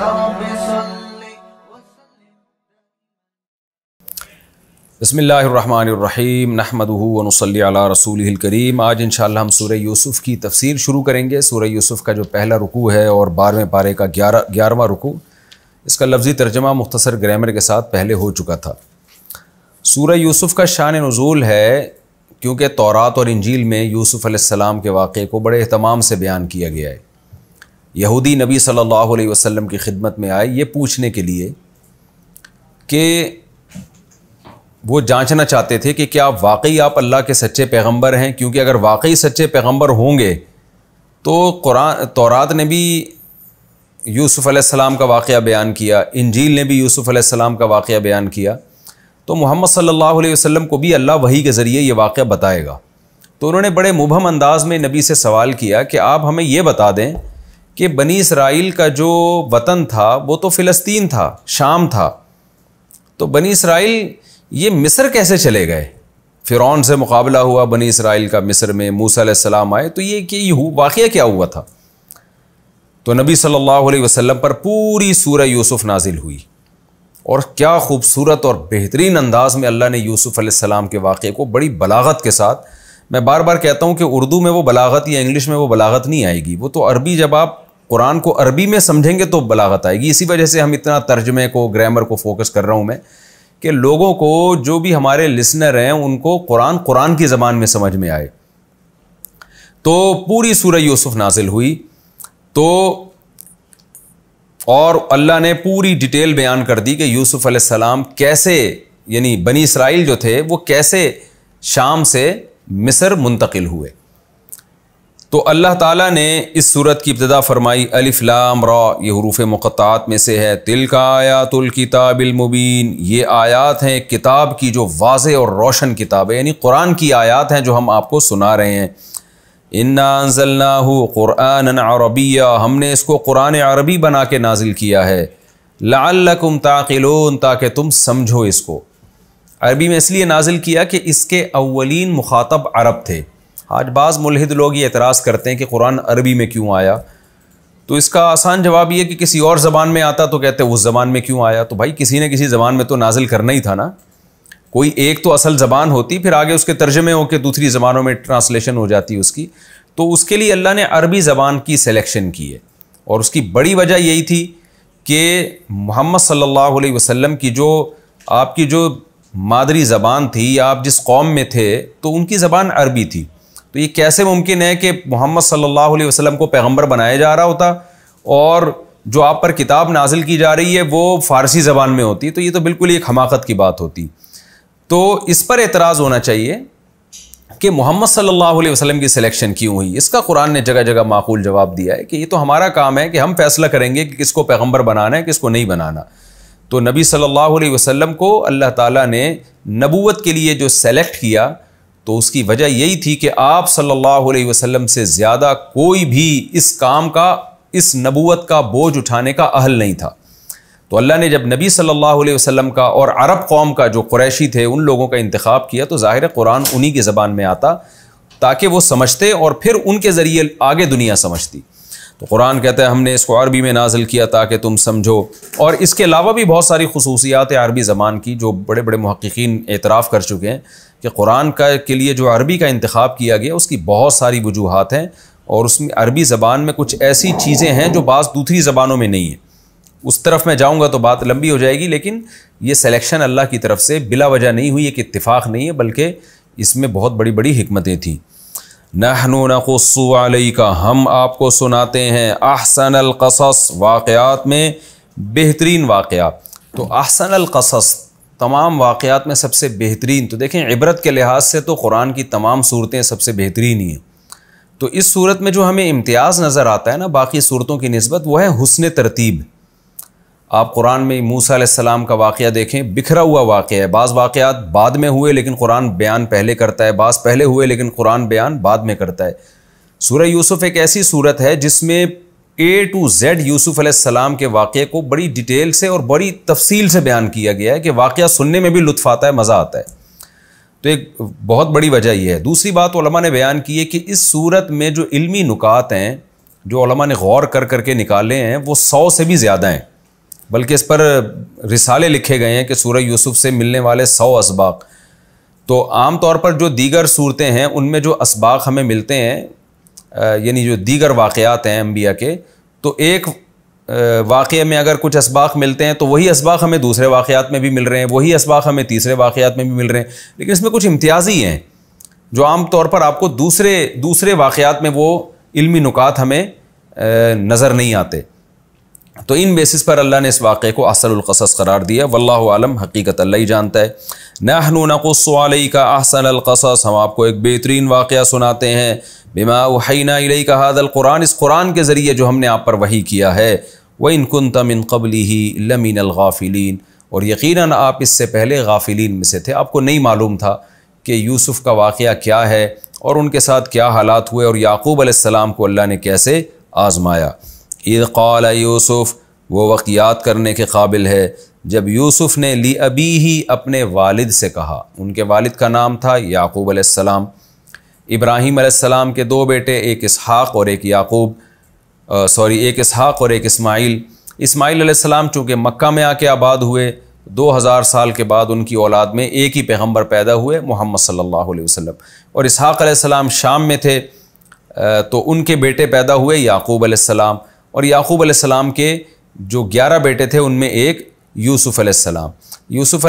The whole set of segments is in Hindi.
बसमीम सल रसूल करीम आज इन हम सूर्य यूसुफ़ की तफसीर शुरू करेंगे सूर्य यूसुफ़ का जो पहला रुकू है और बारहवें पारे का ग्यारह ग्यारहवा रुकू इसका लफ्ज़ी तर्जमा मुख्तसर ग्रामर के साथ पहले हो चुका था सूर्य यूसुफ़ का शान नज़ूल है क्योंकि तौरात और इंजील में यूसुफ़ के वाक़े को बड़े अहतमाम से बयान किया गया है यहूदी नबी सल्लल्लाहु अलैहि वसल्लम की खिदमत में आए ये पूछने के लिए कि वो जांचना चाहते थे कि क्या वाकई आप अल्लाह के सच्चे पैगंबर हैं क्योंकि अगर वाकई सच्चे पैगंबर होंगे तो कुरान तौरात ने भी यूसुफ़ अलैहिस्सलाम का वाक़ बयान किया इंजील ने भी यूसुफ़ अलैहिस्सलाम का वाक़ बयान किया तो मोहम्मद सल्लल्लाहु अलैहि वसल्लम को भी अल्लाह वही के ज़रिए ये वाक़ बताएगा तो उन्होंने बड़े मुबहम अंदाज में नबी से सवाल किया कि आप हमें ये बता दें कि बनी इसराइल का जो वतन था वो तो फ़िलस्तीन था शाम था तो बनी इसराइल ये मिस्र कैसे चले गए फ़िरौन से मुकाबला हुआ बनी इसराइल का मिस्र में मूसा सलाम आए तो ये कि वाक़ क्या हुआ था तो नबी सल्लल्लाहु अलैहि वसल्लम पर पूरी सूर यूसुफ नाजिल हुई और क्या खूबसूरत और बेहतरीन अंदाज में अल्लाह ने यूसुफ सलाम के वाक़े को बड़ी बलागत के साथ मैं बार बार कहता हूँ कि उर्दू में वो बलागत या इंग्लिश में वो बलागत नहीं आएगी वो तो अरबी जब आप कुरान को अरबी में समझेंगे तो बलागत आएगी इसी वजह से हम इतना तर्जमे को ग्रामर को फोकस कर रहा हूँ मैं कि लोगों को जो भी हमारे लिसनर हैं उनको कुरान कुरान की ज़बान में समझ में आए तो पूरी सूर्य यूसुफ नाजिल हुई तो और अल्लाह ने पूरी डिटेल बयान कर दी कि यूसुफ अलैहिस्सलाम कैसे यानी बनी इसराइल जो थे वो कैसे शाम से मिस्र मुंतकिल हुए तो अल्लाह ताला ने इस सूरत की इब्तदा फरमाई लाम रॉ ये हरूफ मुखात में से है तिल का आयातुल किताबिलमुबीन ये आयात हैं किताब की जो वाज और रोशन किताब है यानी कुरान की आयात हैं जो हम आपको सुना रहे हैं इन्ना हो क़ुरान अरबिया हमने इसको कुरान अरबी बना के नाजिल किया है लाकुम ताकिलोन ताकि तुम समझो इसको अरबी में इसलिए नाजिल किया कि इसके अवलिन मुखातब अरब थे आज बाज़ मुलहद लोग ये एतराज़ करते हैं कि कुरान अरबी में क्यों आया तो इसका आसान जवाब ये कि किसी और ज़बान में आता तो कहते उस ज़बान में क्यों आया तो भाई किसी ने किसी ज़बान में तो नाजिल करना ही था ना कोई एक तो असल ज़बान होती फिर आगे उसके तर्जमे होकर दूसरी ज़बानों में ट्रांसलेशन हो जाती उसकी तो उसके लिए अल्लाह ने अरबी ज़बान की सिलेक्शन की है और उसकी बड़ी वजह यही थी कि मोहम्मद सल्लल्लाहु अलैहि वसल्लम की जो आपकी जो मादरी ज़बान थी या आप जिस कौम में थे तो उनकी ज़बान अरबी थी तो ये कैसे मुमकिन है कि मोहम्मद सल्लल्लाहु अलैहि वसल्लम को पैगंबर बनाया जा रहा होता और जो आप पर किताब नाजिल की जा रही है वो फ़ारसी ज़बान में होती तो ये तो बिल्कुल एक हमाकत की बात होती तो इस पर एतराज़ होना चाहिए कि मोहम्मद सल्लल्लाहु अलैहि वसल्लम की सिलेक्शन क्यों हुई इसका कुरान ने जगह जगह माकूल जवाब दिया है कि ये तो हमारा काम है कि हम फैसला करेंगे कि किसको पैगंबर बनाना है किसको नहीं बनाना तो नबी सल्लल्लाहु अलैहि वसल्लम को अल्लाह ताला ने नबूवत के लिए जो सेलेक्ट किया तो उसकी वजह यही थी कि आप सल्लल्लाहु अलैहि वसल्लम से ज़्यादा कोई भी इस काम का इस नबूत का बोझ उठाने का अहल नहीं था तो अल्लाह ने जब नबी सल्लल्लाहु अलैहि वसल्लम का और अरब कौम का जो कुरैशी थे उन लोगों का इंतखब किया तो ज़ाहिर कुरान उन्हीं की ज़बान में आता ताकि वो समझते और फिर उनके ज़रिए आगे दुनिया समझती तो कुरान कहता है हमने इसको अरबी में नाजिल किया ताकि तुम समझो और इसके अलावा भी बहुत सारी खसूसियात अरबी ज़बान की जो बड़े बड़े महक्कीन एतराफ़ कर चुके हैं कि कुरान का के लिए जो अरबी का इंतखब किया गया उसकी बहुत सारी वजूहत हैं और उसमें अरबी ज़बान में कुछ ऐसी चीज़ें हैं जो बाज़ दूसरी ज़बानों में नहीं हैं उस तरफ मैं जाऊँगा तो बात लंबी हो जाएगी लेकिन ये सिलेक्शन अल्लाह की तरफ से बिला वजह नहीं हुई एक इतफ़ाक़ नहीं है बल्कि इसमें बहुत बड़ी बड़ी हमतें थीं नहनु नकुस्सु का हम आपको सुनाते हैं आहसन अलकसस वाक़ात में बेहतरीन वाक़ तो आहसन अलकसस तमाम वाक़ात में सबसे बेहतरीन तो देखें इबरत के लिहाज से तो कुरान की तमाम सूरतें सबसे बेहतरीन ही हैं तो इस सूरत में जो हमें इम्तियाज़ नज़र आता है ना बाकी सूरतों की नस्बत वह है हुसन तरतीब आप कुरान में मूसा सलाम का वाक़ देखें बिखरा हुआ वाक़ है बाज़ वाक़ात बाद में हुए लेकिन कुरान बयान पहले करता है बाज़ पहले हुए लेकिन कुरान बयान बाद में करता है सूर्य यूसुफ़ एक ऐसी सूरत है जिसमें ए टू जेड यूसुफ़ सलाम के वाक़े को बड़ी डिटेल से और बड़ी तफसील से बयान किया गया है कि वाक़ सुनने में भी लुत्फ आता है मज़ा आता है तो एक बहुत बड़ी वजह यह है दूसरी बात ने बयान की है कि इस सूरत में जो इलमी नुकात हैं जो ने गौर कर करके निकाले हैं वो सौ से भी ज़्यादा हैं बल्कि इस पर रिसाले लिखे गए हैं कि सूर्य यूसुफ से मिलने वाले सौ इसबाक तो आम तौर पर जो दीगर सूरतें हैं उनमें जो इसबाक हमें मिलते हैं यानी जो दीगर वाक़ात हैं अम्बिया के तो एक वाक़ में अगर कुछ इसबाक मिलते हैं तो वही इसबाक हमें दूसरे वाक़ात में भी मिल रहे हैं वही इसबाक हमें तीसरे वाक़ात में भी मिल रहे हैं लेकिन इसमें कुछ इम्तियाज़ी हैं जो आम तौर पर आपको दूसरे दूसरे वाक़ात में वो इलमी नुकात हमें नज़र नहीं आते तो इन बेसिस पर अल्लाह ने इस वाक़े को असलकसस करार दिया वल्ला आलम हकीकत अल्लाह ही जानता है नहनु नकुसलई का अलकसस हम आपको एक बेहतरीन वाक़ सुनाते हैं बिमा वहीना इलई का हादल कुरान इस कुरान के ज़रिए जो हमने आप पर वही किया है व इन कन तमिन कबली ही लमीन अलगाफ़िलीन और यकीन आप इससे पहले गाफ़िलीन में से थे आपको नहीं मालूम था कि यूसुफ़ का वाक़ क्या है और उनके साथ क्या हालात हुए और याकूब अलैहिस्सलाम को अल्लाह ने कैसे आज़माया इद क़ाल यूसुफ़ वो वक्त याद करने के काबिल है जब यूसुफ़ ने ली अभी ही अपने वालिद से कहा उनके वालिद का नाम था याकूब अलैहिस्सलाम इब्राहीम अलैहिस्सलाम के दो बेटे एक इसहाक़ और एक याकूब सॉरी एक इसहाक़ और एक इस्माइल इस्माइल अलैहिस्सलाम चूँकि मक् में आके आबाद हुए दो हज़ार साल के बाद उनकी औलाद में एक ही पैगम्बर पैदा हुए मोहम्मद सल्लल्लाहु अलैहि और इसहाक़ शाम में थे तो उनके बेटे पैदा हुए याकूब अलैहिस्सलाम और याकूब अलैहिस्सलाम के जो ग्यारह बेटे थे उनमें एक यूसुफ़ अलैहिस्सलाम यूसुफ़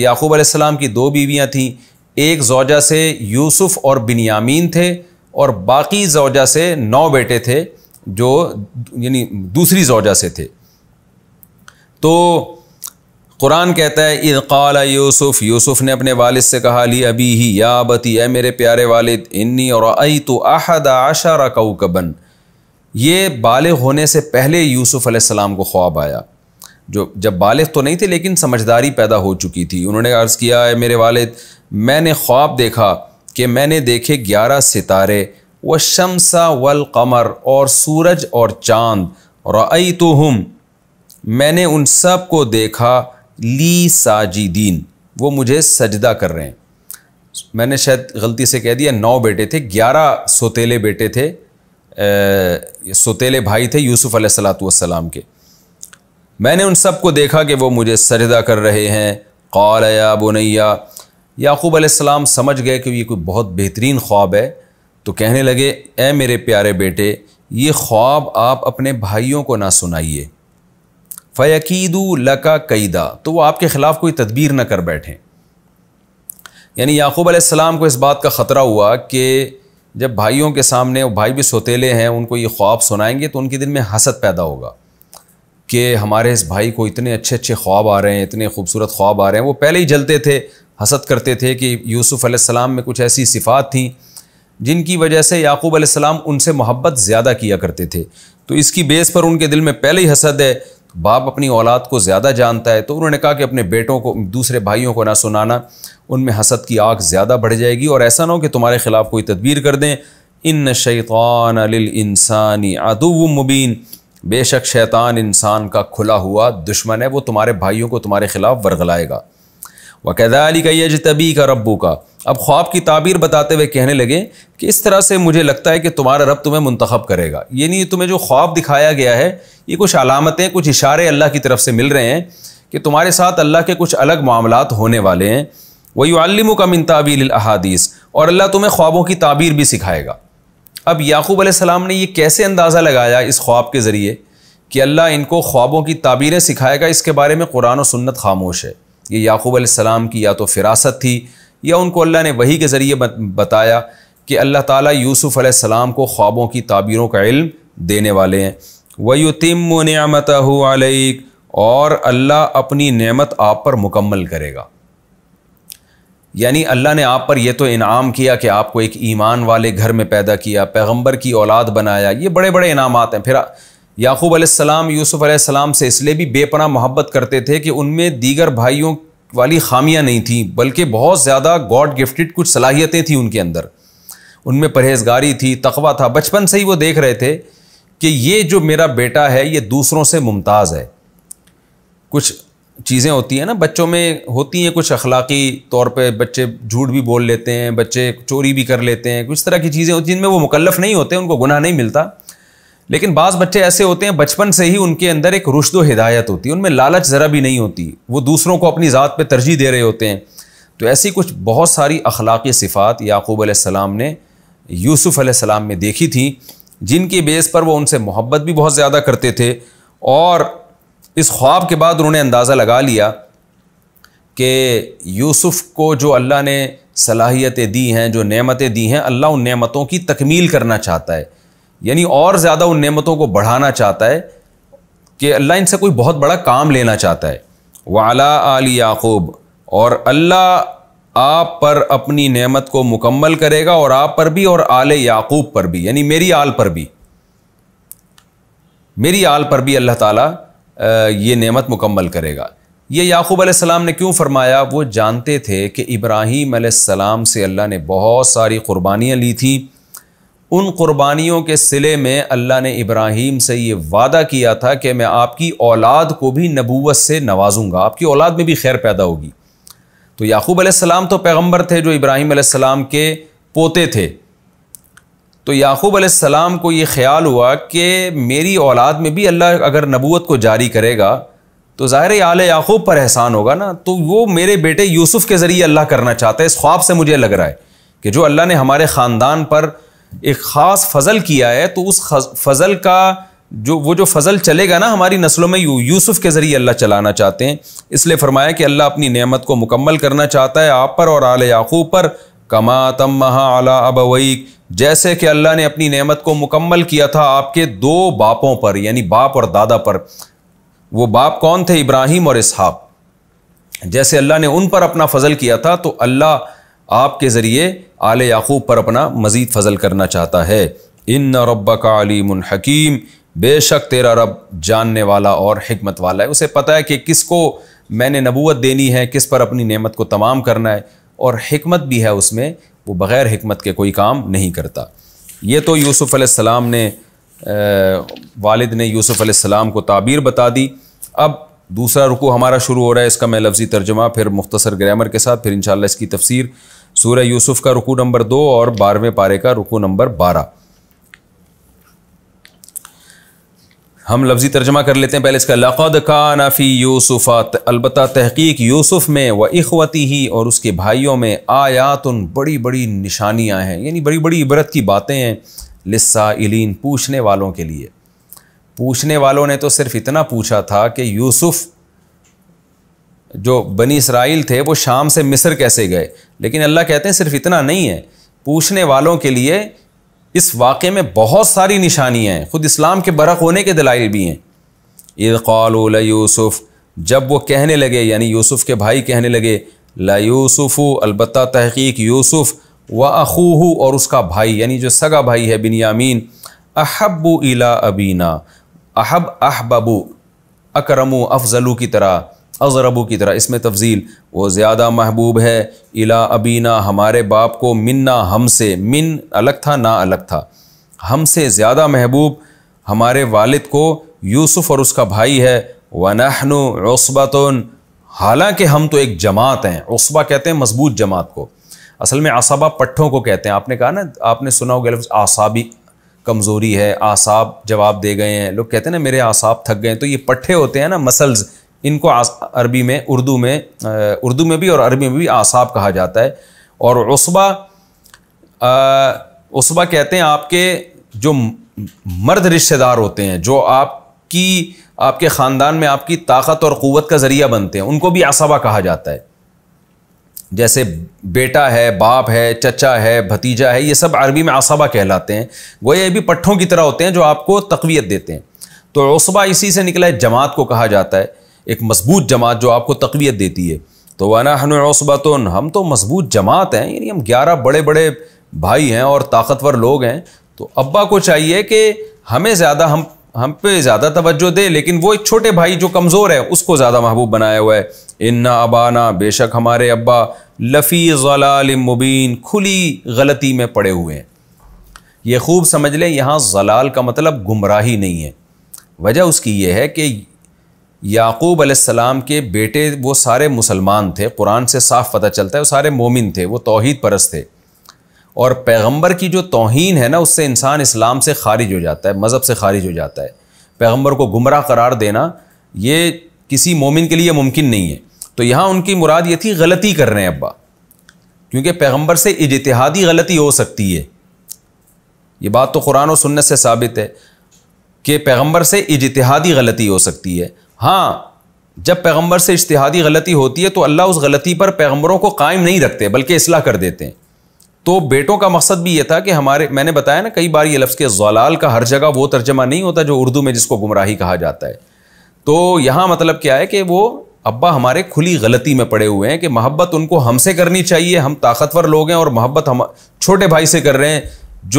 याकूब अलैहिस्सलाम की दो बीवियाँ थीं एक जौजा से यूसुफ़ और बिनयामीन थे और बाकी जौजा से नौ बेटे थे जो यानी दूसरी जोजा से थे तो कुरान कहता है इनकाल यूसुफ़ यूसुफ़ ने अपने वालिद से कहा ली अभी ही या बती है मेरे प्यारे वालिद इन्नी और आई तो अहद आशारा कऊ बन ये बाल होने से पहले यूसुफ़ अलैहिस्सलाम को ख्वाब आया जो जब बाल तो नहीं थे लेकिन समझदारी पैदा हो चुकी थी उन्होंने अर्ज़ किया है मेरे वालिद मैंने ख्वाब देखा कि मैंने देखे ग्यारह सितारे व शमसा वल कमर और सूरज और चाँद और आई तो हम मैंने उन सब को देखा ली साजिदीन वो मुझे सजदा कर रहे हैं मैंने शायद गलती से कह दिया नौ बेटे थे ग्यारह सोतेले बेटे थे सतीले भाई थे यूसुफ़ सलाम के मैंने उन सबको देखा कि वो मुझे सरदा कर रहे हैं कौल या बुनैया याकूब आसमाम समझ गए कि ये कोई बहुत बेहतरीन ख्वाब है तो कहने लगे ए मेरे प्यारे बेटे ये ख्वाब आप अपने भाइयों को ना सुनाइए फ़यकीदू लका कैदा तो वो आपके ख़िलाफ़ कोई तदबीर ना कर बैठें यानी याकूब आसमाम को इस बात का ख़तरा हुआ कि जब भाइयों के सामने वो भाई भी सोतेले हैं उनको ये ख्वाब सुनाएंगे तो उनके दिल में हसद पैदा होगा कि हमारे इस भाई को इतने अच्छे अच्छे ख्वाब आ रहे हैं इतने खूबसूरत ख्वाब आ रहे हैं वो पहले ही जलते थे हसद करते थे कि यूसुफ़ आसमाम में कुछ ऐसी सिफ़ात थी जिनकी वजह से याकूब आसमाम उनसे मोहब्बत ज़्यादा किया करते थे तो इसकी बेस पर उनके दिल में पहले ही हसद है बाप अपनी औलाद को ज़्यादा जानता है तो उन्होंने कहा कि अपने बेटों को दूसरे भाइयों को ना सुनाना उनमें हसद की आग ज़्यादा बढ़ जाएगी और ऐसा ना हो कि तुम्हारे ख़िलाफ़ कोई तदबीर कर दें इन शैतान अलिल इंसानी अदुव मुबीन बेशक शैतान इंसान का खुला हुआ दुश्मन है वो तुम्हारे भाइयों को तुम्हारे ख़िलाफ़ वर्गलाएगा वरगलाएगा वकैदाली का यज तबी का रब्बू का अब ख्वाब की ताबीर बताते हुए कहने लगे कि इस तरह से मुझे लगता है कि तुम्हारा रब तुम्हें मंतखब करेगा यानी तुम्हें जो ख्वाब दिखाया गया है ये कुछ अलामतें कुछ इशारे अल्लाह की तरफ से मिल रहे हैं कि तुम्हारे साथ अल्लाह के कुछ अलग मामला होने वाले हैं वही आलिम का मिन तावील अहादीस और अल्लाह तुम्हें ख्वाबों की ताबीर भी सिखाएगा अब याकूब आसमाम ने यह कैसे अंदाज़ा लगाया इस ख्वाब के ज़रिए कि अल्लाह इनको ख्वाबों की ताबीरें सिखाएगा इसके बारे में कुरान और सुन्नत खामोश है ये याकूब आसमाम की या तो फिरासत थी या उनको अल्लाह ने वही के ज़रिए बताया कि अल्लाह ताला यूसुफ़ अलैहिस्सलाम को ख्वाबों की ताबीरों का इल्म देने वाले हैं वयुतिम नियामत आलिक और अल्लाह अपनी नेमत आप पर मुकम्मल करेगा यानी अल्लाह ने आप पर यह तो इनाम किया कि आपको एक ईमान वाले घर में पैदा किया पैगम्बर की औलाद बनाया ये बड़े बड़े इनाम हैं फिर याकूब अलैहिस्सलाम यूसुफ़ अलैहिस्सलाम से इसलिए भी बेपनाह मोहब्बत करते थे कि उनमें दीगर भाइयों वाली खामियां नहीं थी बल्कि बहुत ज़्यादा गॉड गिफ्टेड कुछ सलाहियतें थी उनके अंदर उनमें परहेजगारी थी तकवा था बचपन से ही वो देख रहे थे कि ये जो मेरा बेटा है ये दूसरों से मुमताज़ है कुछ चीज़ें होती हैं ना बच्चों में होती हैं कुछ अखलाकी तौर पे बच्चे झूठ भी बोल लेते हैं बच्चे चोरी भी कर लेते हैं कुछ तरह की चीज़ें होती हैं जिनमें वो मुकलफ नहीं होते उनको गुनाह नहीं मिलता लेकिन बाज़ बच्चे ऐसे होते हैं बचपन से ही उनके अंदर एक रुशद हिदायत होती है उनमें लालच ज़रा भी नहीं होती वो दूसरों को अपनी ज़ात पर तरजीह दे रहे होते हैं तो ऐसी कुछ बहुत सारी अखलाक़ी सिफ़ात याकूब आसमाम ने यूसुफ़ आसमाम में देखी थी जिनकी बेस पर वो उनसे मोहब्बत भी बहुत ज़्यादा करते थे और इस ख्वाब के बाद उन्होंने अंदाज़ा लगा लिया कि यूसुफ़ को जो अल्लाह ने सलाहियतें दी हैं जो नेमतें दी हैं अल्लाह उन नेमतों की तकमील करना चाहता है यानी और ज़्यादा उन नेमतों को बढ़ाना चाहता है कि अल्लाह इनसे कोई बहुत बड़ा काम लेना चाहता है वाला आल याकूब और अल्लाह आप पर अपनी नेमत को मुकम्मल करेगा और आप पर भी और आले याकूब पर भी यानी मेरी आल पर भी मेरी आल पर भी अल्लाह ताला ये नेमत मुकम्मल करेगा ये याकूब अलैहिस्सलाम ने क्यों फरमाया वो जानते थे कि इब्राहीम अलैहिस्सलाम से अल्लाह ने बहुत सारी क़ुरबानियाँ ली थी उन कुर्बानियों के सिले में अल्लाह ने इब्राहिम से ये वादा किया था कि मैं आपकी औलाद को भी नबूवत से नवाजूंगा आपकी औलाद में भी खैर पैदा होगी तो याकूब अलैहिस्सलाम तो पैगंबर थे जो इब्राहिम अलैहिस्सलाम के पोते थे तो याकूब अलैहिस्सलाम को ये ख्याल हुआ कि मेरी औलाद में भी अल्लाह अगर नबूवत को जारी करेगा तो ज़ाहिर आल याकूब पर एहसान होगा ना तो वो मेरे बेटे यूसुफ़ के ज़रिए अल्लाह करना चाहता है इस ख्वाब से मुझे लग रहा है कि जो अल्लाह ने हमारे ख़ानदान पर एक ख़ास फ़ज़ल किया है तो उस फ़ज़ल का जो वो जो फ़ज़ल चलेगा ना हमारी नस्लों में यू, यूसुफ़ के ज़रिए अल्लाह चलाना चाहते हैं इसलिए फरमाया कि अल्लाह अपनी नेमत को मुकम्मल करना चाहता है आप पर और आल याकूब पर कमा तम महा आला अब जैसे कि अल्लाह ने अपनी नेमत को मुकम्मल किया था आपके दो बापों पर यानी बाप और दादा पर वो बाप कौन थे इब्राहिम और इसहाक जैसे अल्लाह ने उन पर अपना फ़ज़ल किया था तो अल्लाह आपके ज़रिए आल याकूब पर अपना मज़ीद फजल करना चाहता है इन रब्बा का आलिम हकीम बेशक तेरा रब जानने वाला और हमत वाला है उसे पता है कि किस को मैंने नबूत देनी है किस पर अपनी नेमत को तमाम करना है और हमत भी है उसमें वो बग़ैर हमत के कोई काम नहीं करता ये तो यूसुफ़ अलैहिस्सलाम ने वालिद ने यूसुफ़ अलैहिस्सलाम को ताबीर बता दी अब दूसरा रुकू हमारा शुरू हो रहा है इसका मैं लफ्ज़ी तर्जमा फिर मुख्तसर ग्रामर के साथ फिर इन इसकी तफसीर सूर्य यूसुफ का रुकू नंबर दो और बारहवें पारे का रुकू नंबर बारह हम लफ्जी तर्जमा कर लेते हैं पहले इसका लक़द का नफ़ी यूसुफ़ा अलबत् तहकीक यूसुफ़ में व इखवती ही और उसके भाइयों में आयात उन बड़ी बड़ी निशानियाँ हैं यानी बड़ी बड़ी इबरत की बातें हैं इलिन पूछने वालों के लिए पूछने वालों ने तो सिर्फ इतना पूछा था कि यूसुफ़ जो बनी इसराइल थे वो शाम से मिस्र कैसे गए लेकिन अल्लाह कहते हैं सिर्फ इतना नहीं है पूछने वालों के लिए इस वाक़े में बहुत सारी निशानियाँ हैं ख़ुद इस्लाम के बरक होने के दलाइल भी हैं ईद यूसुफ़ जब वो कहने लगे यानी यूसुफ़ के भाई कहने लगे ला यूसुफ़ अलबत् तहक़ीक यूसुफ़ व अखूह और उसका भाई यानी जो सगा भाई है बिन यामीन अहब इला अबीना अहब अहबू अकरमू अफजलू की तरह अजरबू की तरह इसमें तफजील वो ज़्यादा महबूब है इला अबीना हमारे बाप को मिन्ना हम से मिन अलग था ना अलग था हम से ज़्यादा महबूब हमारे वालिद को यूसुफ़ और उसका भाई है वनहनु उसबातन हालांकि हम तो एक जमात हैं उसबा कहते हैं मजबूत जमात को असल में आसाबा पट्ठों को कहते हैं आपने कहा ना आपने सुना होगा लफ्ज़ आसाबी कमज़ोरी है आसाब जवाब दे गए हैं लोग कहते हैं ना मेरे आसाब थक गए तो ये पट्ठे होते हैं ना मसल्स इनको अरबी में उर्दू में उर्दू में भी और अरबी में भी आसाब कहा जाता है और उसबा उसबा कहते हैं आपके जो मर्द रिश्तेदार होते हैं जो आपकी आपके ख़ानदान में आपकी ताकत और क़वत का ज़रिया बनते हैं उनको भी असबा कहा जाता है जैसे बेटा है बाप है चचा है भतीजा है ये सब अरबी में आसाबा कहलाते हैं वो ये भी पट्ठों की तरह होते हैं जो आपको तकवीत देते हैं तो उसबा इसी से निकला है जमात को कहा जाता है एक मजबूत जमात जो आपको तकवीत देती है तो वाना हनसबत हम तो मजबूत जमात हैं यानी हम ग्यारह बड़े बड़े भाई हैं और ताकतवर लोग हैं तो अब्बा को चाहिए कि हमें ज़्यादा हम हम पे ज़्यादा तवज्जो दे लेकिन वो एक छोटे भाई जो कमज़ोर है उसको ज़्यादा महबूब बनाया हुआ है इन्ना अबाना बेशक हमारे अब्बा लफ़ी जलाल मुबीन खुली गलती में पड़े हुए हैं ये खूब समझ लें यहाँ जलाल का मतलब गुमराही नहीं है वजह उसकी यह है कि याकूब आसमाम के बेटे वो सारे मुसलमान थे कुरान से साफ पता चलता है वो सारे मोमिन थे वो तोहद परस थे और पैगंबर की जो तोहन है ना उससे इंसान इस्लाम से खारिज हो जाता है मज़हब से खारिज हो जाता है पैगंबर को गुमराह करार देना ये किसी मोमिन के लिए मुमकिन नहीं है तो यहाँ उनकी मुराद ये थी गलती कर रहे हैं अब्बा क्योंकि पैगंबर से इजतहादी गलती हो सकती है ये बात तो कुरान और सुन्नत से साबित है कि पैगंबर से इजतहादी गलती हो सकती है हाँ जब पैगंबर से इश्तहादी गलती होती है तो अल्लाह उस गलती पर पैगंबरों को कायम नहीं रखते बल्कि असलाह कर देते हैं तो बेटों का मकसद भी ये था कि हमारे मैंने बताया ना कई बार ये लफ्ज़ के जलाल का हर जगह वो तर्जमा नहीं होता जो उर्दू में जिसको गुमराही कहा जाता है तो यहाँ मतलब क्या है कि वो अब्बा हमारे खुली गलती में पड़े हुए हैं कि मोहब्बत उनको हमसे करनी चाहिए हम ताकतवर लोग हैं और मोहब्बत हम छोटे भाई से कर रहे हैं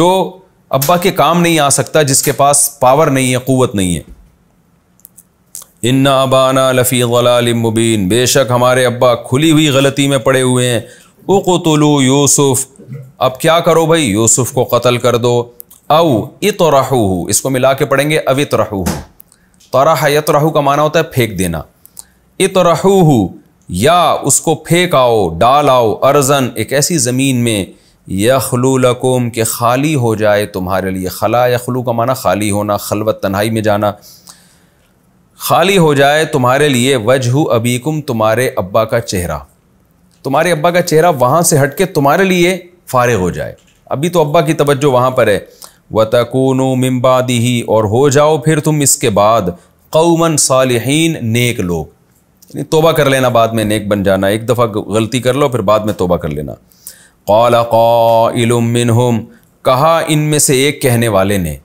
जो अब्बा के काम नहीं आ सकता जिसके पास पावर नहीं है क़वत नहीं है इन्ना अबाना लफ़ी मुबीन बेशक हमारे अब्बा खुली हुई गलती में पड़े हुए हैं ओ यूसुफ़ अब क्या करो भाई यूसुफ़ को कत्ल कर दो अव रहू इसको मिला के पढ़ेंगे रहू तरा हयत रहू का माना होता है फेंक देना इत रहू या उसको फेंक आओ डाल आओ अर्जन एक ऐसी ज़मीन में यखलूलकुम के खाली हो जाए तुम्हारे लिए खला यखलू का माना खाली होना खलवत तन्हाई में जाना खाली हो जाए तुम्हारे लिए वजह अबीकुम तुम्हारे अब्बा का चेहरा तुम्हारे अब्बा का चेहरा वहाँ से हट के तुम्हारे लिए फारग हो जाए अभी तो अब्बा की तवज्जो वहाँ पर है व तकून मिम्बादी और हो जाओ फिर तुम इसके बाद कौमन सालहीन नेक लोग तोबा कर लेना बाद में नेक बन जाना एक दफ़ा गलती कर लो फिर बाद में तोबा कर लेना कौला कौलमिन कहा इन में से एक कहने वाले ने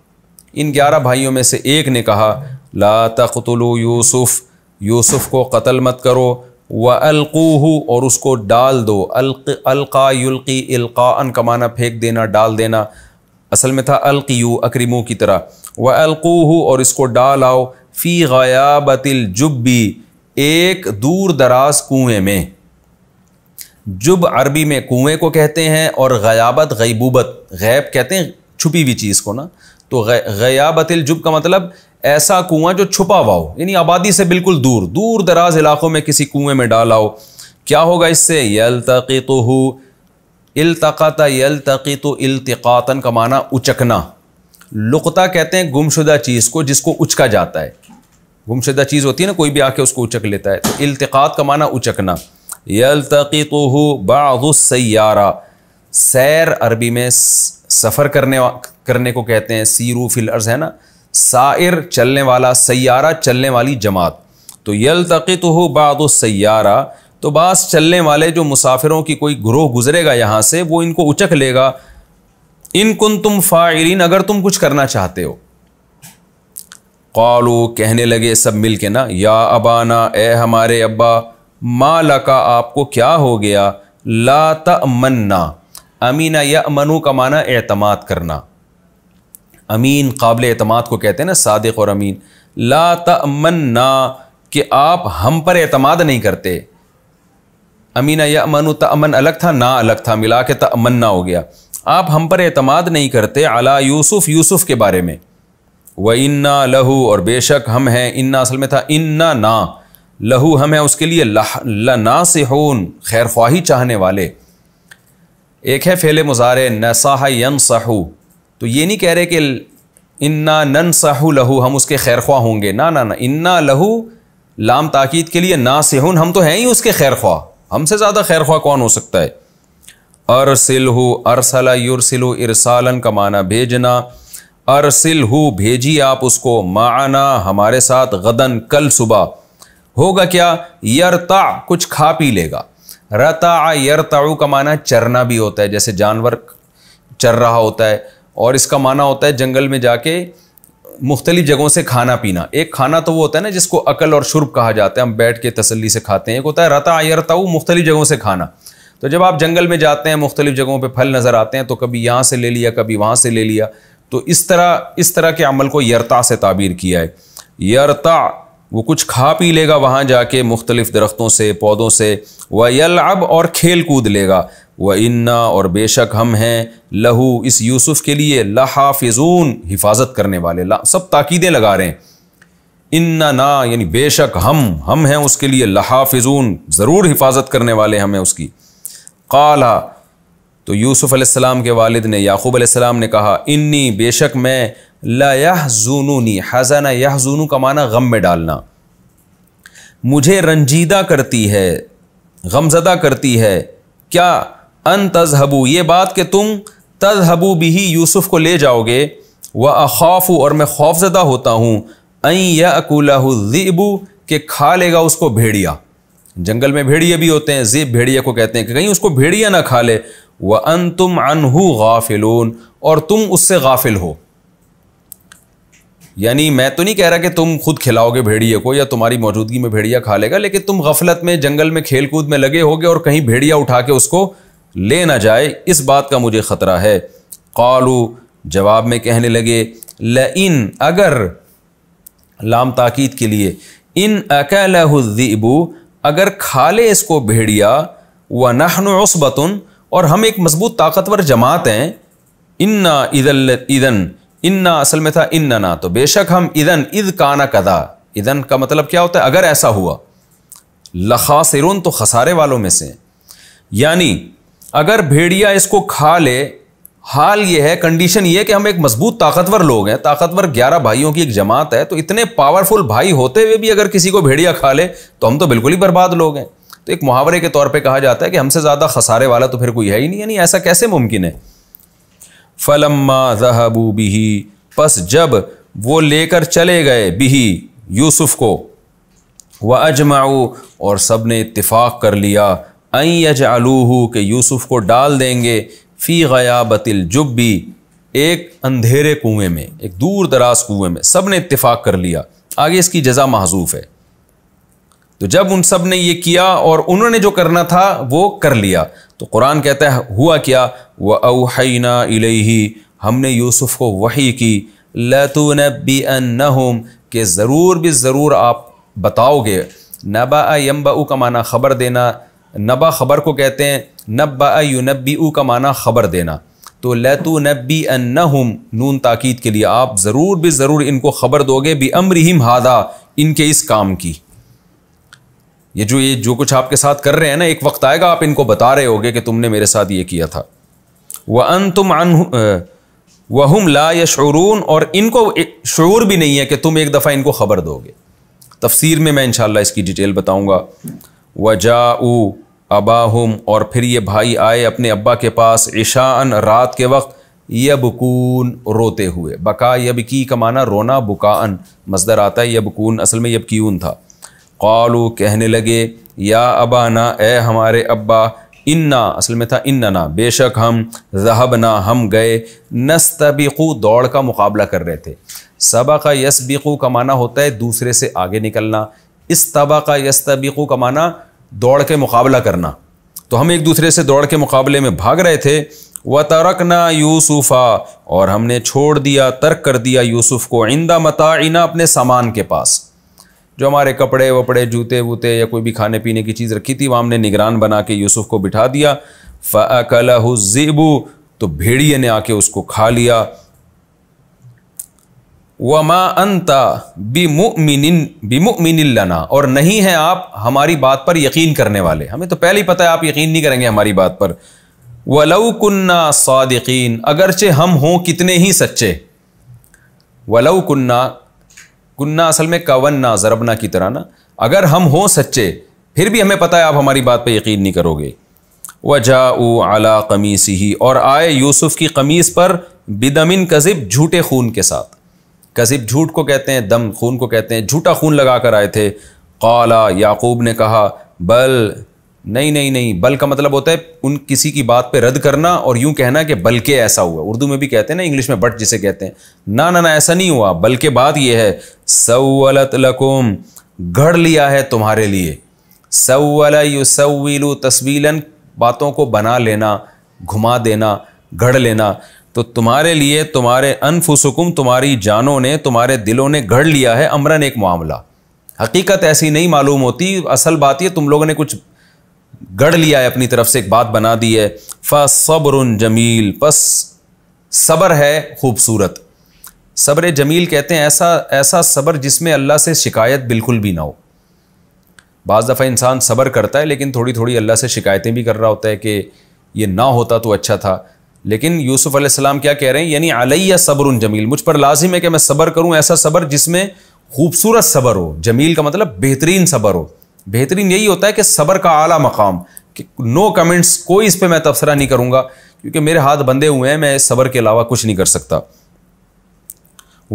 इन ग्यारह भाइयों में से एक ने कहा ला तख्तलु यूसुफ़ यूसुफ़ को कत्ल मत करो व अलकूहू और उसको डाल दो अलका युल्की अलका अन कमाना फेंक देना डाल देना असल में था अलकयू अक्रीमू की तरह व अलकूहू और इसको डाल आओ फ़ी गयाबतिल जुब्बी एक दूर दराज कुएँ में जुब अरबी में कुएँ को कहते हैं और गयाबत गईबूबत गैब कहते हैं छुपी हुई चीज़ को ना तो गयाबतिल जुब का मतलब ऐसा कुआं जो छुपा हुआ हो यानी आबादी से बिल्कुल दूर दूर दराज इलाकों में किसी कुएं में डाला क्या होगा इससे यल तकी तो हो इल्तकाता यल तकी तो इल्तकातन का माना उचकना लुकता कहते हैं गुमशुदा चीज़ को जिसको उचका जाता है गुमशुदा चीज़ होती है ना कोई भी आके उसको उचक लेता है तो इल्तकात का माना उचकना यल तकी तो हो बाज़ारा सैर अरबी में सफ़र करने करने को कहते हैं सीरू फिल अर्ज़ है ना सायर चलने वाला सैारा चलने वाली जमात तो यल तकित हो बाद सैारा तो बास चलने वाले जो मुसाफिरों की कोई ग्रोह गुजरेगा यहाँ से वो इनको उचक लेगा इन कुन तुम फ़ायरीन अगर तुम कुछ करना चाहते हो कॉलो कहने लगे सब मिल के ना या अबाना ए हमारे अब्बा माँ लका आपको क्या हो गया ला तमन्ना अमीना या मनु का माना एतमाद करना अमीन काबिल अतमाद को कहते हैं ना सादिक और अमीन ला तमन्ना कि आप हम पर अतमाद नहीं करते अमीना या अमन तमन अलग था ना अलग था मिला के तमन्ना हो गया आप हम पर अतमाद नहीं करते अला यूसुफ यूसुफ के बारे में व इन्ना लहू और बेशक हम हैं इन्ना असल में था इन्ना ना लहू हम हैं उसके लिए ना से होन खैर ख्वाही चाहने वाले एक है फेले मुजारे नसाह यन सहू तो ये नहीं कह रहे कि इन्ना नन साहू लहू हम उसके खैर ख्वाह होंगे ना ना ना इन्ना लहू लाम ताकीद के लिए ना सेहुन हम तो हैं ही उसके खैर ख्वाह हमसे ज़्यादा खैर ख्वाह कौन हो सकता है अरसिल हो अरसला युरसिल इरसालन का माना भेजना अरसिल हो भेजिए आप उसको माना हमारे साथ गदन कल सुबह होगा क्या यरता कुछ खा पी लेगा रता यरताऊ का माना चरना भी होता है जैसे जानवर चर रहा होता है और इसका माना होता है जंगल में जाके मुख्तलिफ जगहों से खाना पीना एक खाना तो वो होता है ना जिसको अकल और शुरब कहा जाता है हम बैठ के तसली से खाते हैं एक होता है रता यरताऊ मुख्तलिफ जगहों से खाना तो जब आप जंगल में जाते हैं मुख्तलिफ जगहों पर फल नज़र आते हैं तो कभी यहाँ से ले लिया कभी वहाँ से ले लिया तो इस तरह इस तरह के अमल को यरता से ताबीर किया है यरता वो कुछ खा पी लेगा वहाँ जाके मुख्तलिफ दरख्तों से पौधों से वह यल अब और खेल कूद लेगा व इन्ना और बेशक हम हैं लहू इस यूसुफ़ के लिए लहाफिजून हिफाजत करने वाले ला सब ताकीदें लगा रहे हैं इन्ना ना यानी बेशक हम हम हैं उसके लिए लहाफिजून ज़रूर हिफाजत करने वाले हमें उसकी काला तो यूसुफ़ अलैहिस्सलाम के वालिद ने याकूब अलैहिस्सलाम ने कहा इन्नी बेशक मैं लह जूनूनी हज़ाना यह का माना गम में डालना मुझे रंजीदा करती है गमजदा करती है क्या अन तजहबू ये बात कि तुम तजहबू भी यूसुफ़ को ले जाओगे व अखौफ और मैं खौफजदा होता हूँ अं या अकूलाबू कि खा लेगा उसको भेड़िया जंगल में भेड़िए भी होते हैं जीब भेड़िया को कहते हैं कि कहीं उसको भेड़िया ना खा ले व अन तुम अनहू गाफिलून और तुम उससे गाफिल हो यानी मैं तो नहीं कह रहा कि तुम खुद खिलाओगे भेड़िए को या तुम्हारी मौजूदगी में भेड़िया खा लेगा लेकिन तुम गफलत में जंगल में खेल कूद में लगे होगे और कहीं भेड़िया उठा के उसको ले ना जाए इस बात का मुझे ख़तरा है कालू जवाब में कहने लगे ल इन अगर लाम ताकीद के लिए इन अकेबू अगर खा ले इसको भेड़िया व नहन उसबतन और हम एक मजबूत ताकतवर जमात हैं इन्ना इधन ईदन इन्ना असल में था इन ना तो बेशक हम इदन इद ना कदा इधन का मतलब क्या होता है अगर ऐसा हुआ लखा लखासिरुन तो खसारे वालों में से यानी अगर भेड़िया इसको खा ले हाल ये है कंडीशन ये कि हम एक मजबूत ताकतवर लोग हैं ताकतवर ग्यारह भाइयों की एक जमात है तो इतने पावरफुल भाई होते हुए भी अगर किसी को भेड़िया खा ले तो हम तो बिल्कुल ही बर्बाद लोग हैं तो एक मुहावरे के तौर पे कहा जाता है कि हमसे ज़्यादा खसारे वाला तो फिर कोई है ही नहीं यानी ऐसा कैसे मुमकिन है फलम्मा जहबू बिही बस जब वो लेकर चले गए बिही यूसुफ को वह अजमाऊ और सब ने इतफ़ाक़ कर लिया अयज आलूह के यूसुफ को डाल देंगे फ़ी गयाबतिल भी एक अंधेरे कुएं में एक दूर दराज कुएं में सब ने इतफाक़ कर लिया आगे इसकी जजा महजूफ है तो जब उन सब ने ये किया और उन्होंने जो करना था वो कर लिया तो कुरान कहता है हुआ क्या वह अवहना इलेही हमने यूसुफ को वही की लतुन बी अन के ज़रूर भी ज़रूर आप बताओगे नबा यम्बा का माना ख़बर देना नबा ख़बर को कहते हैं नब्बा ऊ का माना ख़बर देना तो लेतु नबी हम नून ताक़द के लिए आप ज़रूर भी ज़रूर इनको ख़बर दोगे भी अमरहिम हादा इनके इस काम की ये जो ये जो कुछ आपके साथ कर रहे हैं ना एक वक्त आएगा आप इनको बता रहे होगे कि तुमने मेरे साथ ये किया था वह अन तुम अन वहम ला या शरून और इनको शुरू भी नहीं है कि तुम एक दफ़ा इनको ख़बर दोगे तफसीर में मैं इन इसकी डिटेल बताऊँगा व वजाऊ अबाहम और फिर ये भाई आए अपने अब्बा के पास ईशान रात के वक्त यबकून रोते हुए बका यब की कमाना रोना बुकान मजदर आता है यबकून असल में यबकीन था कॉलू कहने लगे या अबाना ए हमारे अब्बा इन्ना असल में था इन्ना बेशक हम जहब ना हम गए नस्तबिकु दौड़ का मुकाबला कर रहे थे सबा का यसबिकू का माना होता है दूसरे से आगे निकलना इस तबा का यस्तबीकू का माना दौड़ के मुकाबला करना तो हम एक दूसरे से दौड़ के मुकाबले में भाग रहे थे व ना यूसुफ़ा और हमने छोड़ दिया तर्क कर दिया यूसुफ़ को आइंदा मताइना अपने सामान के पास जो हमारे कपड़े वपड़े जूते वूते या कोई भी खाने पीने की चीज़ रखी थी वह हमने निगरान बना के यूसुफ़ को बिठा दिया फ़ला ज़ेबू तो भेड़िए ने आके उसको खा लिया वमा अंता बिमुमिन बिमुमिन लना और नहीं है आप हमारी बात पर यकीन करने वाले हमें तो पहले ही पता है आप यकीन नहीं करेंगे हमारी बात पर वलऊ कन्ना सादिकीन अगरचे हम हों कितने ही सच्चे वलऊ कन्ना कन्ना असल में कवन्ना जरबना की तरह ना अगर हम हों सच्चे फिर भी हमें पता है आप हमारी बात पर यकीन नहीं करोगे वजा आला कमीसी ही और आए यूसुफ की कमीज़ पर बिदमिन कज़िब झूठे खून के साथ कसीब झूठ को कहते हैं दम खून को कहते हैं झूठा खून लगा कर आए थे कला याकूब ने कहा बल नहीं नहीं नहीं बल का मतलब होता है उन किसी की बात पे रद्द करना और यूं कहना कि बल्कि ऐसा हुआ उर्दू में भी कहते हैं ना इंग्लिश में बट जिसे कहते हैं ना ना ना ऐसा नहीं हुआ बल्कि बात यह है सवलत लकुम गढ़ लिया है तुम्हारे लिए सवला सवीलु तस्वीलन बातों को बना लेना घुमा देना गढ़ लेना तो तुम्हारे लिए तुम्हारे अनफुसुकुम तुम्हारी जानों ने तुम्हारे दिलों ने गढ़ लिया है अमरन एक मामला हकीकत ऐसी नहीं मालूम होती असल बात यह तुम लोगों ने कुछ गढ़ लिया है अपनी तरफ से एक बात बना दी है फ़ब्र जमील बस सब्र है खूबसूरत सब्र जमील कहते हैं ऐसा ऐसा सब्र जिसमें अल्लाह से शिकायत बिल्कुल भी ना हो बज़ दफ़ा इंसान सब्र करता है लेकिन थोड़ी थोड़ी अल्लाह से शिकायतें भी कर रहा होता है कि ये ना होता तो अच्छा था लेकिन यूसुफ अलैहिस्सलाम क्या कह रहे हैं यानी अलैया उन जमील मुझ पर लाजिम है कि मैं सबर करूं ऐसा सबर जिसमें खूबसूरत सबर हो जमील का मतलब बेहतरीन सबर हो बेहतरीन यही होता है कि सबर का आला मकाम कि नो कमेंट्स कोई इस पर मैं तबसरा नहीं करूँगा क्योंकि मेरे हाथ बंधे हुए हैं मैं इस सबर के अलावा कुछ नहीं कर सकता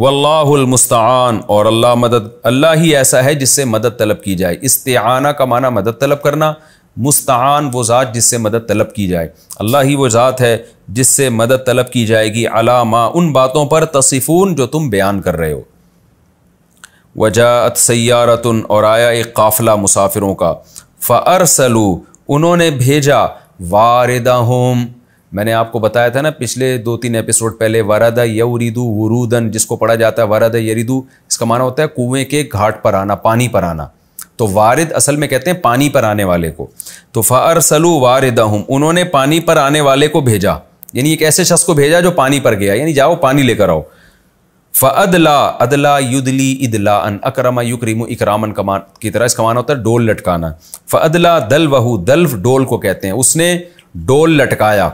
वल्लामस्तान और अल्लाह मदद अल्लाह ही ऐसा है जिससे मदद तलब की जाए इस्तेआना का माना मदद तलब करना मुस्तान वो ज़ात जिससे मदद तलब की जाए अल्लाह ही वो ज़ात है जिससे मदद तलब की जाएगी अलामा उन बातों पर तसीफ़ून जो तुम बयान कर रहे हो वजात सैारतन और आया एक काफ़िला मुसाफिरों का फ़रसलू उन्होंने भेजा वारदा होम मैंने आपको बताया था ना पिछले दो तीन एपिसोड पहले वरद यरीदू वरूदन जिसको पढ़ा जाता है वरद यरीदू इसका माना होता है कुएँ के घाट पर आना पानी पर आना तो वारिद असल में कहते हैं पानी पर आने वाले को तो फ़ार सलू वारिदहम उन्होंने पानी पर आने वाले को भेजा यानी एक ऐसे शख्स को भेजा जो पानी पर गया यानी जाओ पानी लेकर आओ फ़अदला अदला युदली इदला अन अकरमा युक्रीम इकरामन कमान की तरह इसका माना होता है डोल लटकाना फ़अदला दल वह दल्फ डोल को कहते हैं उसने डोल लटकाया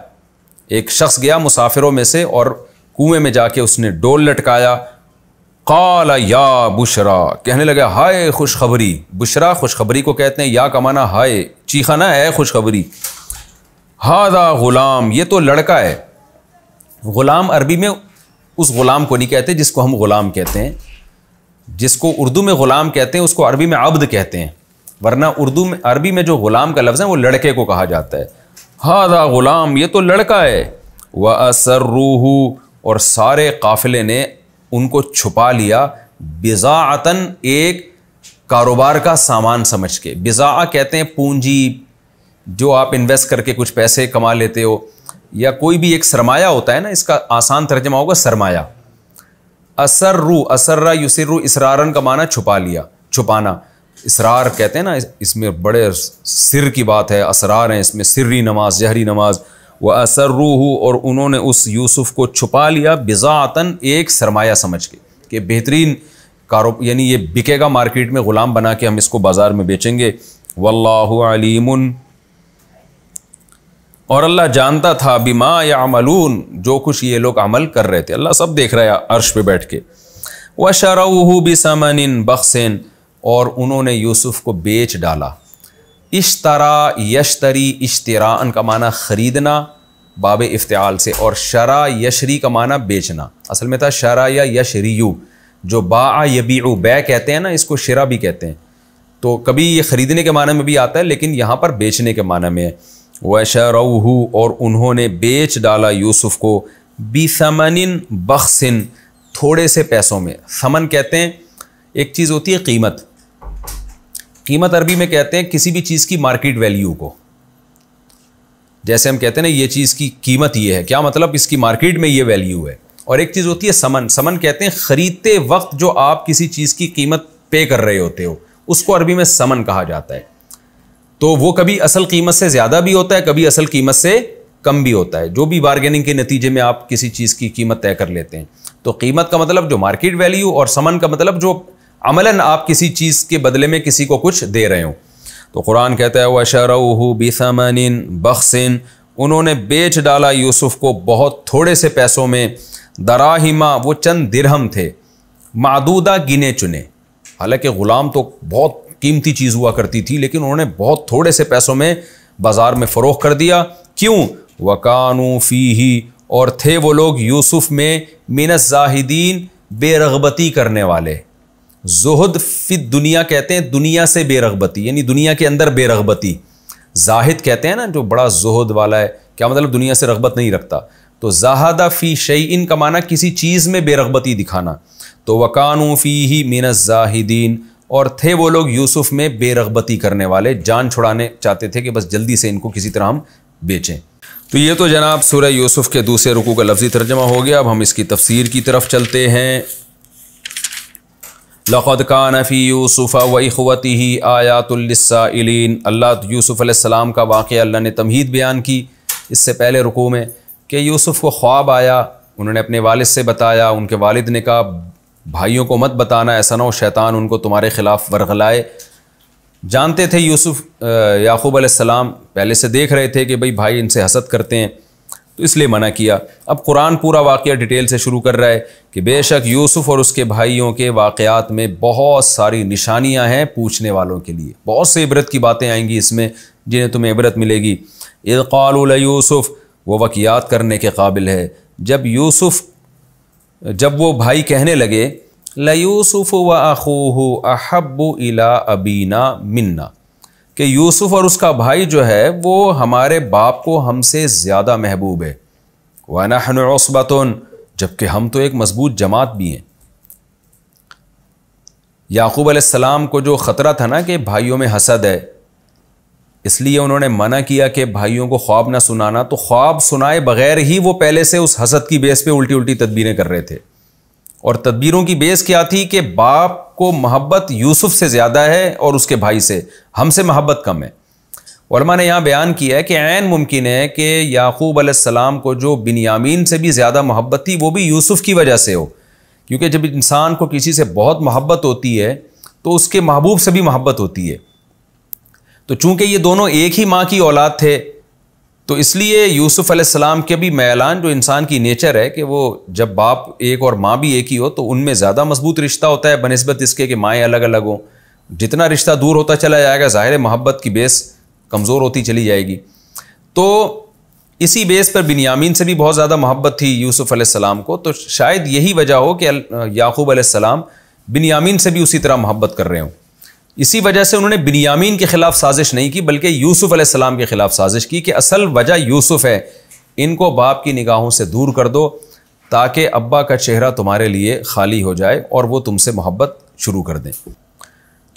एक शख्स गया मुसाफिरों में से और कुएं में जाके उसने डोल लटकाया काला या बुशरा कहने लगे हाय खुशखबरी बुशरा खुशखबरी को कहते हैं या कमाना हाय चीखाना है खुशखबरी हादा ग़ुलाम ये तो लड़का है ग़ुलाम अरबी में उस ग़ुलाम को नहीं कहते जिसको हम ग़ुलाम कहते हैं जिसको उर्दू में ग़ुलाम कहते हैं उसको अरबी में अब्द कहते हैं वरना उर्दू में अरबी में जो ग़ुलाम का लफ्ज़ है वो लड़के को कहा जाता है हादा ग़ुलाम ये तो लड़का है वह असर रूहू और सारे काफ़िले ने उनको छुपा लिया बिजातन एक कारोबार का सामान समझ के बिजा कहते हैं पूंजी जो आप इन्वेस्ट करके कुछ पैसे कमा लेते हो या कोई भी एक सरमाया होता है ना इसका आसान तर्जमा होगा सरमाया असर रू असर्रा युसर इसरारन का माना छुपा लिया छुपाना इसरार कहते हैं ना इसमें बड़े सिर की बात है असरार हैं इसमें सिर्री नमाज जहरी नमाज़ व असरूह और उन्होंने उस यूसुफ को छुपा लिया बिज़ातन एक सरमाया समझ के कि बेहतरीन कारो यानी ये बिकेगा मार्केट में ग़ुलाम बना के हम इसको बाज़ार में बेचेंगे वल्लाम और अल्लाह जानता था माँ या अमलून जो कुछ ये लोग अमल कर रहे थे अल्लाह सब देख रहे है अर्श पे बैठ के व शरू बिसमन बख्सन और उन्होंने यूसुफ़ को बेच डाला इश्तरा यशतरी इश्तरा का माना ख़रीदना बाब इफ्ताल से और शरा यशरी का माना बेचना असल में था शरा या यशरीयू जो बा यबी बै कहते हैं ना इसको शरा भी कहते हैं तो कभी ये ख़रीदने के माना में भी आता है लेकिन यहाँ पर बेचने के माना में है वह शरू और उन्होंने बेच डाला यूसुफ को बीसमन बख्सिन थोड़े से पैसों में समन कहते हैं एक चीज़ होती है कीमत कीमत अरबी में कहते हैं किसी भी चीज़ की मार्केट वैल्यू को जैसे हम कहते हैं ना ये चीज़ की कीमत ये है क्या मतलब इसकी मार्केट में ये वैल्यू है और एक चीज़ होती है समन समन कहते हैं ख़रीदते वक्त जो आप किसी चीज़ की कीमत पे कर रहे होते हो उसको अरबी में समन कहा जाता है तो वो कभी असल कीमत से ज़्यादा भी होता है कभी असल कीमत से कम भी होता है जो भी बार्गेनिंग के नतीजे में आप किसी चीज़ की कीमत तय कर लेते हैं तो कीमत का मतलब जो मार्केट वैल्यू और समन का मतलब जो अमलन आप किसी चीज़ के बदले में किसी को कुछ दे रहे हो तो कुरान कहता है वह बिसमन बख्सिन उन्होंने बेच डाला यूसुफ को बहुत थोड़े से पैसों में दराहिमा वो चंद दिरहम थे मादूदा गिने चुने हालांकि ग़ुलाम तो बहुत कीमती चीज़ हुआ करती थी लेकिन उन्होंने बहुत थोड़े से पैसों में बाज़ार में फ़रोख कर दिया क्यों वकानू फ़ी ही और थे वो लोग यूसुफ में मिनस जाहिदीन बेरगबती करने वाले जोहद फित दुनिया कहते हैं दुनिया से बेरगबती यानी दुनिया के अंदर बेरगबती जाहिद कहते हैं ना जो बड़ा जोहद वाला है क्या मतलब दुनिया से रगबत नहीं रखता तो जाहदा फ़ी शई इन का माना किसी चीज़ में बेरगबती दिखाना तो वकानू फ़ी ही मीन जाहिदीन और थे वो लोग यूसुफ में बेरगबती करने वाले जान छुड़ाने चाहते थे कि बस जल्दी से इनको किसी तरह हम बेचें तो ये तो जनाब सूर्य यूसुफ़ के दूसरे रुकू का लफ्ज़ी तर्जमा हो गया अब हम इसकी तफसीर की तरफ चलते हैं लक़ान फ़ी यूसुफ़ वख़वती ही आयातुल्लिसाइलिन अल्लाह अलैहिस्सलाम का वाक़ अल्लाह ने तमहीद बयान की इससे पहले रुकू में कि यूसुफ़ को ख्वाब आया उन्होंने अपने वालिद से बताया उनके वालिद ने कहा भाइयों को मत बताना ऐसा ना हो शैतान उनको तुम्हारे ख़िलाफ़ वरगलाए जानते थे यूसुफ़ याकूब सलाम पहले से देख रहे थे कि भाई भाई इनसे हसद करते हैं तो इसलिए मना किया अब कुरान पूरा वाक़ डिटेल से शुरू कर रहा है कि बेशक यूसुफ और उसके भाइयों के वाक़ात में बहुत सारी निशानियाँ हैं पूछने वालों के लिए बहुत से इबरत की बातें आएंगी इसमें जिन्हें तुम्हें इबरत मिलेगी इकाल यूसुफ वो वक़ियात करने के काबिल है जब यूसुफ जब वो भाई कहने लगे लयूसुफ़ व अखूह अहब इला अबीना मन्ना कि यूसुफ और उसका भाई जो है वो हमारे बाप को हमसे ज़्यादा महबूब है वाना हनसबतन जबकि हम तो एक मजबूत जमात भी हैं याकूब आसमाम को जो ख़तरा था ना कि भाइयों में हसद है इसलिए उन्होंने मना किया कि भाइयों को ख्वाब ना सुनाना तो ख्वाब सुनाए बगैर ही वो पहले से उस हसद की बेस पे उल्टी उल्टी तदबीरें कर रहे थे और तदबीरों की बेस क्या थी कि बाप को मोहब्बत यूसुफ से ज़्यादा है और उसके भाई से हमसे मोहब्बत कम है वर्मा ने यहाँ बयान किया है कि आन मुमकिन है कि याकूब आसमाम को जो बिनयामीन से भी ज़्यादा मोहब्बत थी वो भी यूसुफ़ की वजह से हो क्योंकि जब इंसान को किसी से बहुत मोहब्बत होती है तो उसके महबूब से भी मोहब्बत होती है तो चूंकि ये दोनों एक ही माँ की औलाद थे तो इसलिए यूसुफ अलैहिस्सलाम के भी मैलान जो इंसान की नेचर है कि वो जब बाप एक और माँ भी एक ही हो तो उनमें ज़्यादा मजबूत रिश्ता होता है बनस्बत इसके कि माएँ अलग अलग हों जितना रिश्ता दूर होता चला जाएगा ज़ाहिर मोहब्बत की बेस कमज़ोर होती चली जाएगी तो इसी बेस पर बिनियामीन से भी बहुत ज़्यादा मोहब्बत थी यूसुफ अलैहिस्सलाम को तो शायद यही वजह हो कि याकूब अलैहिस्सलाम बिनियामीन से भी उसी तरह मोहब्बत कर रहे हों इसी वजह से उन्होंने बिनियामीन के खिलाफ साजिश नहीं की बल्कि यूसुफ अलैहिस्सलाम के खिलाफ साजिश की कि असल वजह यूसुफ है इनको बाप की निगाहों से दूर कर दो ताकि अब्बा का चेहरा तुम्हारे लिए खाली हो जाए और वो तुमसे मोहब्बत शुरू कर दें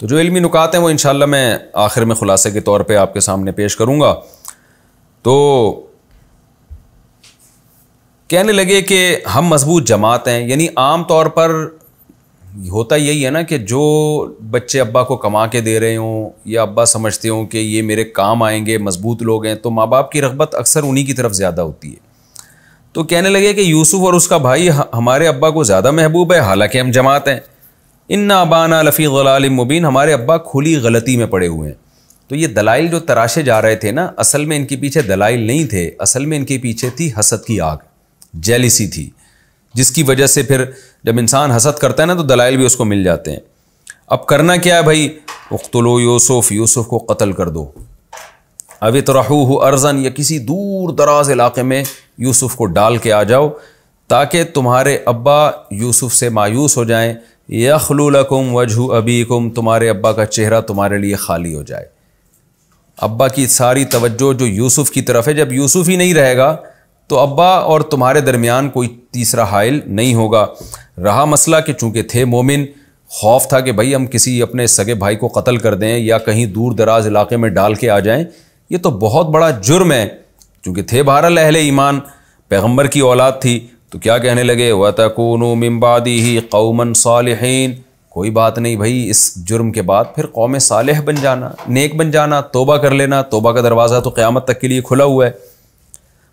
तो जो इल्मी नुकात हैं वो इन मैं आखिर में ख़ुलासे के तौर पर आपके सामने पेश करूँगा तो कहने लगे कि हम मजबूत जमात हैं यानी आम तौर पर होता यही है ना कि जो बच्चे अब्बा को कमा के दे रहे हों या अब्बा समझते हों कि ये मेरे काम आएंगे मजबूत लोग हैं तो माँ बाप की रगबत अक्सर उन्हीं की तरफ ज़्यादा होती है तो कहने लगे कि यूसुफ़ और उसका भाई हमारे अब्बा को ज़्यादा महबूब है हालांकि हम जमात हैं इन अबाना लफ़ी गलाल मुबीन हमारे अब्बा खुली गलती में पड़े हुए हैं तो ये दलाइल जो तराशे जा रहे थे ना असल में इनके पीछे दलाइल नहीं थे असल में इनके पीछे थी हसद की आग जेलिसी थी जिसकी वजह से फिर जब इंसान हसद करता है ना तो दलाइल भी उसको मिल जाते हैं अब करना क्या है भाई उख्तलो यूसुफ यूसुफ को कत्ल कर दो अवित रहू अर्जन या किसी दूर दराज इलाके में यूसुफ को डाल के आ जाओ ताकि तुम्हारे अब्बा यूसुफ से मायूस हो जाएं यखलूलकुम वजह अबीकुम तुम्हारे अब्बा का चेहरा तुम्हारे लिए खाली हो जाए अब्बा की सारी तवज्जो जो यूसुफ की तरफ है जब यूसुफ ही नहीं रहेगा तो अब्बा और तुम्हारे दरमियान कोई तीसरा हायल नहीं होगा रहा मसला कि चूँकि थे मोमिन खौफ था कि भाई हम किसी अपने सगे भाई को कत्ल कर दें या कहीं दूर दराज इलाके में डाल के आ जाएं ये तो बहुत बड़ा जुर्म है चूँकि थे भारत अहल ईमान पैगम्बर की औलाद थी तो क्या कहने लगे व तकून मम्बादी ही कौमन साल कोई बात नहीं भाई इस जुर्म के बाद फिर कौम साल बन जाना नेक बन जाना तोबा कर लेना तोबा का दरवाज़ा तो क़्यामत तक के लिए खुला हुआ है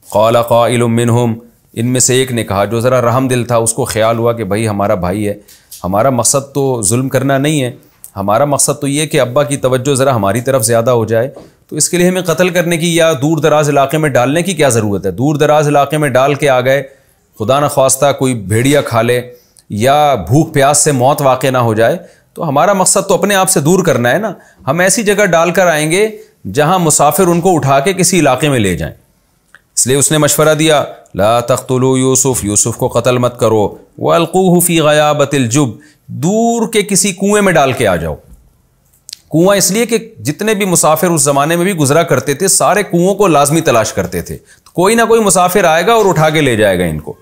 कौल क़ाइल इन इनमें से एक ने कहा जो ज़रा रहम दिल था उसको ख्याल हुआ कि भाई हमारा भाई है हमारा मकसद तो जुल्म करना नहीं है हमारा मकसद तो ये कि अब्बा की तवज्जो ज़रा हमारी तरफ ज़्यादा हो जाए तो इसके लिए हमें कत्ल करने की या दूर दराज इलाके में डालने की क्या ज़रूरत है दूर दराज इलाके में डाल के आ गए खुदा न खास्ता कोई भेड़िया खा ले या भूख प्यास से मौत वाक़ ना हो जाए तो हमारा मकसद तो अपने आप से दूर करना है ना हम ऐसी जगह डाल कर आएंगे जहाँ मुसाफिर उनको उठा के किसी इलाके में ले जाएँ इसलिए उसने मशवरा दिया ला तख्तलु यूसुफ यूसुफ को कत्ल मत करो वलकूहफ़ी गयाबतिलजुब दूर के किसी कुएं में डाल के आ जाओ कुआं इसलिए कि जितने भी मुसाफिर उस ज़माने में भी गुजरा करते थे सारे कुओं को लाजमी तलाश करते थे तो कोई ना कोई मुसाफिर आएगा और उठा के ले जाएगा इनको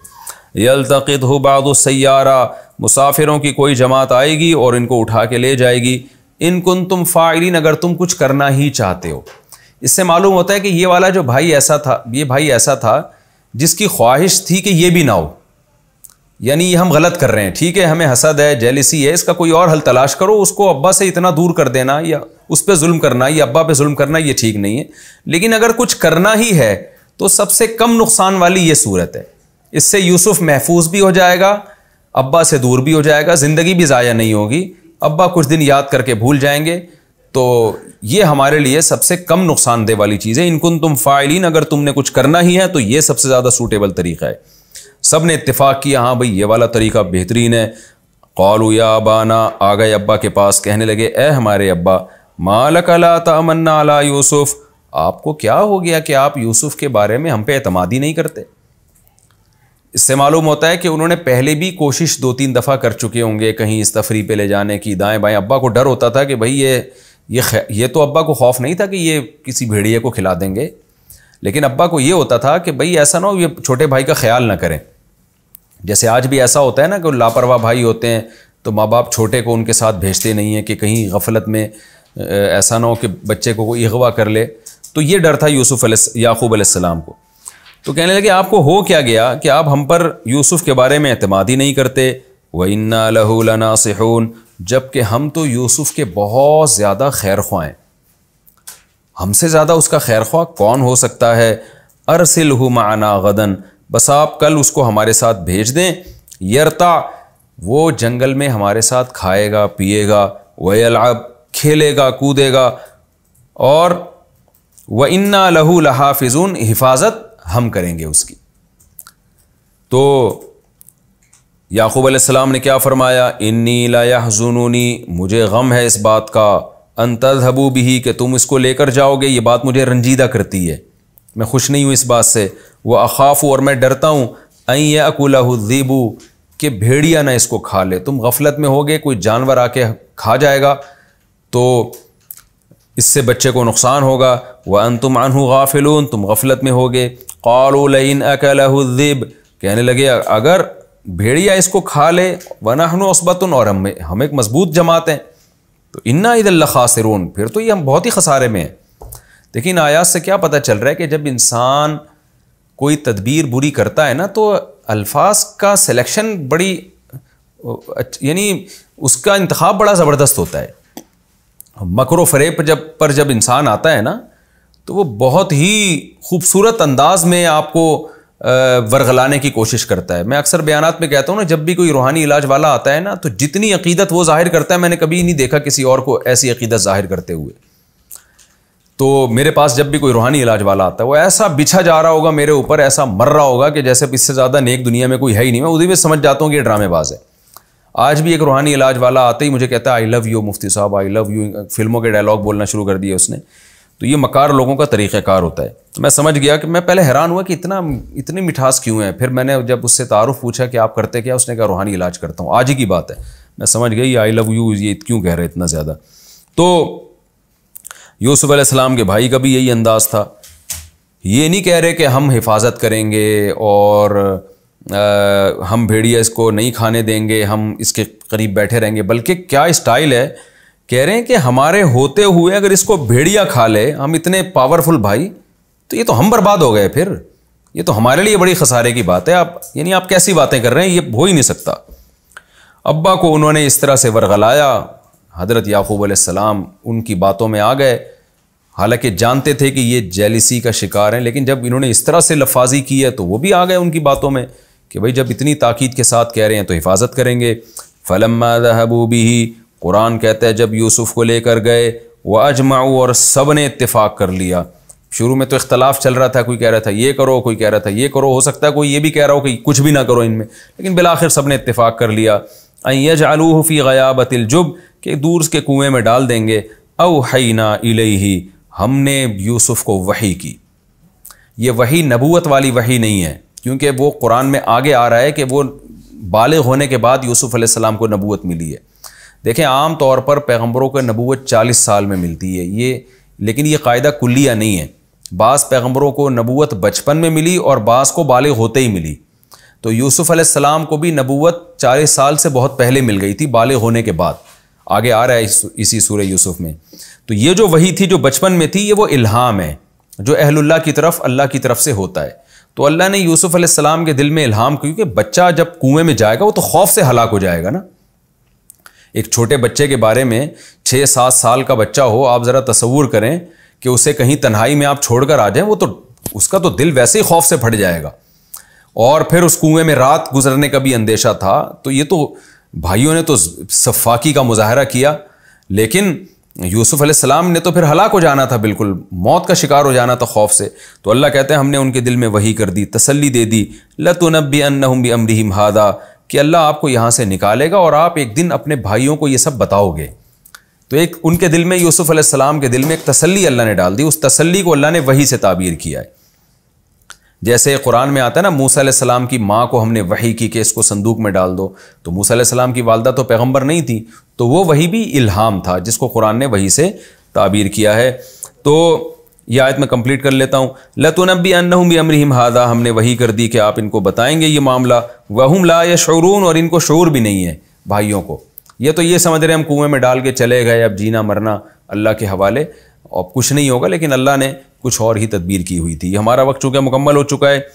यल तक़द हो बादसारा मुसाफिरों की कोई जमात आएगी और इनको उठा के ले जाएगी इन कुन तुम फायरिन अगर तुम कुछ करना ही चाहते हो इससे मालूम होता है कि ये वाला जो भाई ऐसा था ये भाई ऐसा था जिसकी ख्वाहिश थी कि ये भी ना हो यानी ये हम गलत कर रहे हैं ठीक है हमें हसद है जेलिसी है इसका कोई और हल तलाश करो उसको अब्बा से इतना दूर कर देना या उस पर जुल्म करना या अब्बा पे जुल्म करना ये ठीक नहीं है लेकिन अगर कुछ करना ही है तो सबसे कम नुकसान वाली ये सूरत है इससे यूसुफ महफूज भी हो जाएगा अब्बा से दूर भी हो जाएगा ज़िंदगी भी ज़ाया नहीं होगी अब्बा कुछ दिन याद करके भूल जाएंगे तो ये हमारे लिए सबसे कम नुकसानदेह वाली चीज़ है इनको तुम फ़ाइलिन अगर तुमने कुछ करना ही है तो ये सबसे ज़्यादा सूटेबल तरीका है सब ने इतफ़ाक़ किया हाँ भाई ये वाला तरीका बेहतरीन है कौलू या अबाना आ गए अब्बा के पास कहने लगे ए हमारे अब्बा मालक अला तमन्ना अला यूसुफ़ आपको क्या हो गया कि आप यूसुफ़ के बारे में हम पे ही नहीं करते इससे मालूम होता है कि उन्होंने पहले भी कोशिश दो तीन दफ़ा कर चुके होंगे कहीं इस तफरी पर ले जाने की दाएँ बाएँ अब्बा को डर होता था कि भाई ये ये ये तो अब्बा को खौफ नहीं था कि ये किसी भेड़िए को खिला देंगे लेकिन अब्बा को ये होता था कि भाई ऐसा ना हो ये छोटे भाई का ख्याल ना करें जैसे आज भी ऐसा होता है ना कि लापरवाह भाई होते हैं तो माँ बाप छोटे को उनके साथ भेजते नहीं हैं कि कहीं गफलत में ऐसा ना हो कि बच्चे को कोई अगवा कर ले तो ये डर था यूसुफ याकूब आसमाम को तो कहने लगे आपको हो क्या गया कि आप हम पर यूसुफ के बारे में अतमाद ही नहीं करते व इन्ना लहू लना सहून जबकि हम तो यूसुफ के बहुत ज़्यादा खैर ख्वाँ हमसे ज़्यादा उसका खैर ख़्वा कौन हो सकता है अरसिल माना गदन बस आप कल उसको हमारे साथ भेज दें यरता वो जंगल में हमारे साथ खाएगा पिएगा वयलाब खेलेगा कूदेगा और व इन्ना लहू लहाफिजून हिफाजत हम करेंगे उसकी तो याकूब आसमाम ने क्या फरमाया इन्नी हजूनूनी मुझे गम है इस बात का हबू भी कि तुम इसको लेकर जाओगे ये बात मुझे रंजीदा करती है मैं खुश नहीं हूँ इस बात से वह अखाफ और मैं डरता हूँ अई अकुलहदीबू कि भेड़िया ना इसको खा ले तुम गफलत में हो गए कोई जानवर आके खा जाएगा तो इससे बच्चे को नुकसान होगा वह अन तुम अनहू गाफिलून तुम गफलत में हो कौल इन अकलहदीब कहने लगे अगर भेड़िया इसको खा ले वनाहन उसबतन और हम हम एक मजबूत जमात हैं तो इन्ना ईद खासरून फिर तो ये हम बहुत ही खसारे में हैं लेकिन आयात से क्या पता चल रहा है कि जब इंसान कोई तदबीर बुरी करता है ना तो अल्फाज का सिलेक्शन बड़ी यानी उसका इंतखा बड़ा ज़बरदस्त होता है मकर फरेब जब पर जब इंसान आता है ना तो वो बहुत ही खूबसूरत अंदाज में आपको वरगलाने की कोशिश करता है मैं अक्सर बयान में कहता हूँ ना जब भी कोई रूहानी इलाज वाला आता है ना तो जितनी अकीदत वो ज़ाहिर करता है मैंने कभी नहीं देखा किसी और को ऐसी अकीदत ज़ाहिर करते हुए तो मेरे पास जब भी कोई रूहानी इलाज वाला आता है वो ऐसा बिछा जा रहा होगा मेरे ऊपर ऐसा मर रहा होगा कि जैसे इससे ज़्यादा नेक दुनिया में कोई है ही नहीं मैं उधर में समझ जाता हूँ कि ये ड्रामेबाज है आज भी एक रूहानी इलाज वाला आता ही मुझे कहता है आई लव यू मुफ्ती साहब आई लव यू फिल्मों के डायलॉग बोलना शुरू कर दिए उसने तो ये मकार लोगों का तरीक़ार होता है तो मैं समझ गया कि मैं पहले हैरान हुआ कि इतना इतनी मिठास क्यों है फिर मैंने जब उससे तारुफ पूछा कि आप करते क्या उसने कहा रूहानी इलाज करता हूँ आज ही की बात है मैं समझ गई आई लव यू ये क्यों कह रहे इतना ज़्यादा तो यूसुफ अलैहिस्सलाम के भाई का भी यही अंदाज़ था ये नहीं कह रहे कि हम हिफाजत करेंगे और आ, हम भेड़िया इसको नहीं खाने देंगे हम इसके करीब बैठे रहेंगे बल्कि क्या स्टाइल है कह रहे हैं कि हमारे होते हुए अगर इसको भेड़िया खा ले हम इतने पावरफुल भाई तो ये तो हम बर्बाद हो गए फिर ये तो हमारे लिए बड़ी खसारे की बात है आप यानी आप कैसी बातें कर रहे हैं ये हो ही नहीं सकता अब्बा को उन्होंने इस तरह से वरगलाया हज़रत याकूब सलाम उनकी बातों में आ गए हालांकि जानते थे कि ये जेलिसी का शिकार हैं लेकिन जब इन्होंने इस तरह से लफाजी की है तो वो भी आ गए उनकी बातों में कि भाई जब इतनी ताकीद के साथ कह रहे हैं तो हिफाजत करेंगे फ़लम्मा दहबूबी ही कुरान कहता है जब यूसुफ़ को लेकर गए व अजमाऊ और सब ने इतफ़ाक़ कर लिया शुरू में तो इख्तलाफ चल रहा था कोई कह रहा था ये करो कोई कह रहा था ये करो हो सकता है कोई ये भी कह रहा हो कि कुछ भी ना करो इनमें लेकिन बिलाखिर सब ने इतफ़ाक़ कर लिया अयज आलूफ़ी जुब के दूर के कुएँ में डाल देंगे अव हईना इलेही हमने यूसुफ़ को वही की ये वही नबूत वाली वही नहीं है क्योंकि वो कुरान में आगे आ रहा है कि वो बाल होने के बाद यूसुफ़ अलैहिस्सलाम को नबूत मिली है देखें आम तौर पर पैगम्बरों को नबूत चालीस साल में मिलती है ये लेकिन ये कायदा कुल्लिया नहीं है बास पैगंबरों को नबूत बचपन में मिली और बास को बालिग होते ही मिली तो यूसुफ़ अलैहिस्सलाम को भी नबूत चालीस साल से बहुत पहले मिल गई थी बालिग होने के बाद आगे आ रहा है इस, इसी सूर्य यूसुफ में तो ये जो वही थी जो बचपन में थी ये वो इल्हाम है जो अहलुल्ला की तरफ अल्लाह की तरफ से होता है तो अल्लाह ने यूसुफ अलैहिस्सलाम के दिल में इल्हाम क्योंकि बच्चा जब कुएं में जाएगा वो तो खौफ से हलाक हो जाएगा ना एक छोटे बच्चे के बारे में छः सात साल का बच्चा हो आप ज़रा तस्वूर करें कि उसे कहीं तन्हाई में आप छोड़कर आ जाएं वो तो उसका तो दिल वैसे ही खौफ से फट जाएगा और फिर उस कुएं में रात गुजरने का भी अंदेशा था तो ये तो भाइयों ने तो सफाकी का मुजाहरा किया लेकिन यूसुफ अलैहिस्सलाम ने तो फिर हलाक हो जाना था बिल्कुल मौत का शिकार हो जाना था खौफ से तो अल्लाह कहते हैं हमने उनके दिल में वही कर दी तसल्ली दे दी लतुनबी अन्नहुम भी अमरिहिम हादा कि अल्लाह आपको यहाँ से निकालेगा और आप एक दिन अपने भाइयों को ये सब बताओगे तो एक उनके दिल में यूसुफ अलैहिस्सलाम के दिल में एक तसल्ली अल्लाह ने डाल दी उस तसल्ली को अल्लाह ने वही से ताबीर किया है जैसे कुरान में आता है ना मूसा अलैहिस्सलाम की माँ को हमने वही की कि इसको संदूक में डाल दो तो मूसा सलाम की वालदा तो पैगंबर नहीं थी तो वो वही भी इल्हाम था जिसको कुरान ने वही से ताबीर किया है तो यह आयत मैं कम्प्लीट कर लेता हूँ लतुनबी अनहम अमरहिम हादा हमने वही कर दी कि आप इनको बताएंगे ये मामला वहम ला या शौरून और इनको शोर भी नहीं है भाइयों को ये तो ये समझ रहे हम कुएं में डाल के चले गए अब जीना मरना अल्लाह के हवाले और कुछ नहीं होगा लेकिन अल्लाह ने कुछ और ही तदबीर की हुई थी हमारा वक्त चूँकि मुकम्मल हो चुका है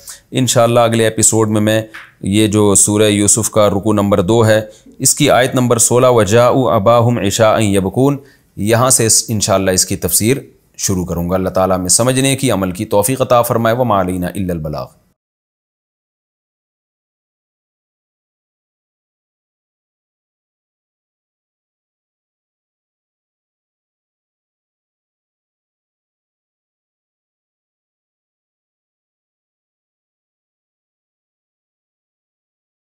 इन अगले एपिसोड में मैं ये जो सूर्य यूसुफ़ का रुकू नंबर दो है इसकी आयत नंबर सोलह वजा अबाहम ऐशा यबकून यहाँ से इन इसकी तफसीर शुरू करूँगा अल्लाह ताली में समझने की अमल की तोफ़ी अता फ़रमाए व मालीना इल्लबलाग